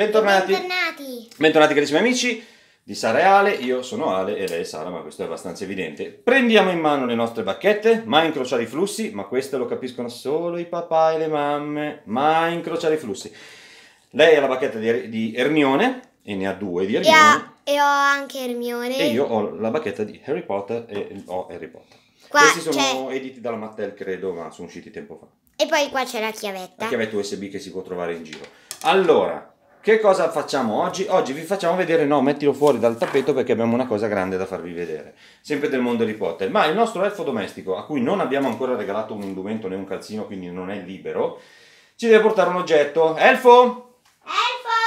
Bentornati. Bentornati. Bentornati carissimi amici di Sara e Ale, io sono Ale e lei è Sara, ma questo è abbastanza evidente. Prendiamo in mano le nostre bacchette, mai incrociare i flussi, ma questo lo capiscono solo i papà e le mamme, mai incrociare i flussi. Lei ha la bacchetta di, er-, di Ermione e ne ha due di Ermione. E, e ho anche Ermione. E io ho la bacchetta di Harry Potter e ho Harry Potter. Qua Questi sono c'è... editi dalla Mattel, credo, ma sono usciti tempo fa. E poi qua c'è la chiavetta. La chiavetta USB che si può trovare in giro. Allora, che cosa facciamo oggi? Oggi vi facciamo vedere, no, mettilo fuori dal tappeto perché abbiamo una cosa grande da farvi vedere, sempre del mondo Harry Potter, ma il nostro elfo domestico, a cui non abbiamo ancora regalato un indumento né un calzino, quindi non è libero, ci deve portare un oggetto. Elfo! Elfo!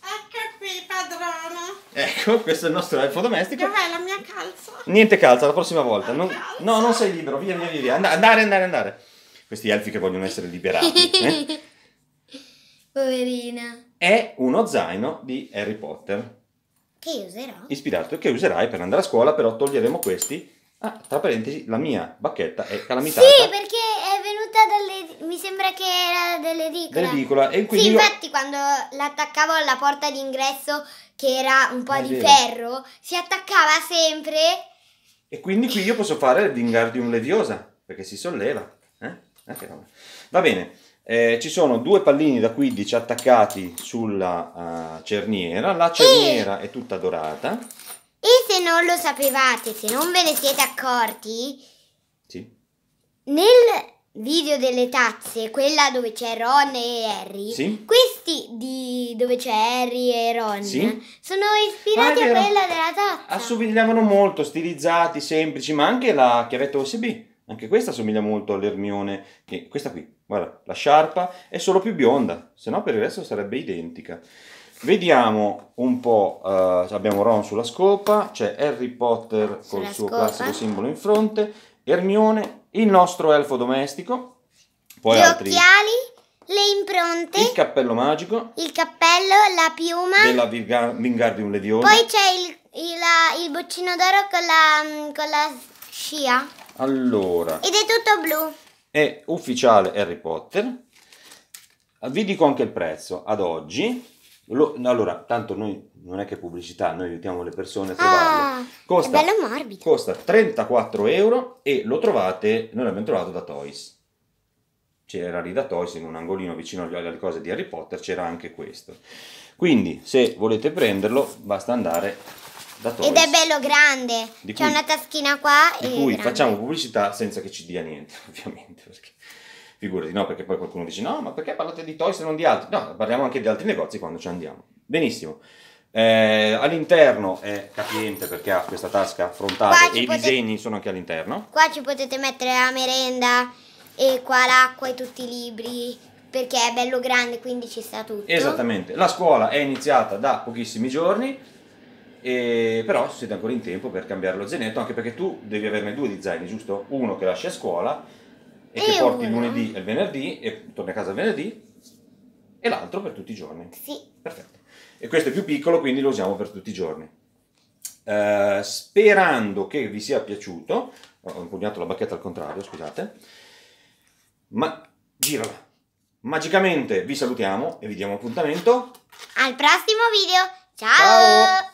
Ecco qui, padrone. Ecco, questo è il nostro elfo domestico. Dov'è la mia calza? Niente calza, la prossima volta. La non, no, non sei libero, via, via, via. andare, andare, andare. Questi elfi che vogliono essere liberati. Eh? Poverina. È uno zaino di Harry Potter. Che userò. Ispirato, che userai per andare a scuola, però toglieremo questi. Ah, tra parentesi, la mia bacchetta è calamitata. Sì, perché è venuta dalle... mi sembra che era dell'edicola. Dell'edicola. E quindi sì, io... infatti quando l'attaccavo alla porta d'ingresso, che era un po' è ah, di vero. ferro, si attaccava sempre... E quindi qui io posso fare il l'ingardium leviosa, perché si solleva. Eh? eh Va bene. Eh, ci sono due pallini da 15 attaccati sulla uh, cerniera, la cerniera e... è tutta dorata. E se non lo sapevate, se non ve ne siete accorti, sì. nel video delle tazze, quella dove c'è Ron e Harry, sì? questi di dove c'è Harry e Ron sì? sono ah, ispirati a quella della tazza. Assomigliavano molto, stilizzati, semplici, ma anche la chiavetta USB anche questa somiglia molto all'Ermione, che questa qui, guarda, la sciarpa è solo più bionda, se no per il resto sarebbe identica. Vediamo un po', eh, abbiamo Ron sulla scopa, c'è Harry Potter sulla col suo scopa. classico simbolo in fronte, Ermione, il nostro elfo domestico, poi gli altri... occhiali, le impronte, il cappello magico, il cappello, la piuma, della Vingar Wingardium Leviosa, poi c'è il, il, il, boccino d'oro con la, con la scia. Allora. Ed è tutto blu. È ufficiale Harry Potter. Vi dico anche il prezzo ad oggi. Lo, allora, tanto noi non è che pubblicità, noi aiutiamo le persone a ah, trovarlo. Ah, costa, bello morbido. Costa 34 euro e lo trovate, noi l'abbiamo trovato da Toys. C'era lì da Toys in un angolino vicino alle cose di Harry Potter, c'era anche questo. Quindi, se volete prenderlo, basta andare ed è bello grande. C'è cioè una taschina qua. Di cui facciamo pubblicità senza che ci dia niente, ovviamente. Perché, figurati, no, perché poi qualcuno dice: No, ma perché parlate di Toys e non di altri? No, parliamo anche di altri negozi quando ci andiamo. Benissimo. Eh, all'interno è capiente perché ha questa tasca frontale e i disegni sono anche all'interno. Qua ci potete mettere la merenda e qua l'acqua e tutti i libri perché è bello grande quindi ci sta tutto. Esattamente, la scuola è iniziata da pochissimi giorni, e, però siete ancora in tempo per cambiare lo zainetto, anche perché tu devi averne due di zaini, giusto? Uno che lasci a scuola e, e che porti il lunedì e il venerdì e torni a casa il venerdì e l'altro per tutti i giorni. Sì. Perfetto. E questo è più piccolo, quindi lo usiamo per tutti i giorni. Uh, sperando che vi sia piaciuto, ho impugnato la bacchetta al contrario, scusate, ma girala. Magicamente vi salutiamo e vi diamo appuntamento al prossimo video. Ciao. Ciao.